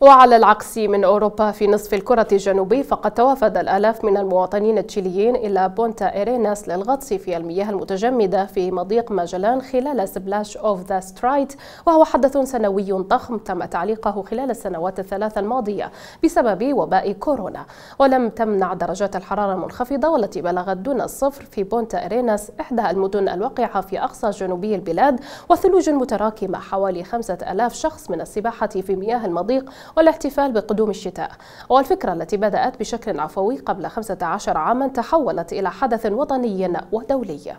وعلى العكس من أوروبا في نصف الكرة الجنوبي فقد توافد الآلاف من المواطنين التشيليين إلى بونتا إيريناس للغطس في المياه المتجمدة في مضيق ماجلان خلال سبلاش أوف ذا سترايت وهو حدث سنوي ضخم تم تعليقه خلال السنوات الثلاث الماضية بسبب وباء كورونا ولم تمنع درجات الحرارة المنخفضة والتي بلغت دون الصفر في بونتا إيريناس إحدى المدن الواقعة في أقصى جنوبي البلاد وثلوج متراكمة حوالي 5000 شخص من السباحة في مياه المضيق والاحتفال بقدوم الشتاء والفكرة التي بدأت بشكل عفوي قبل 15 عاما تحولت إلى حدث وطني ودولي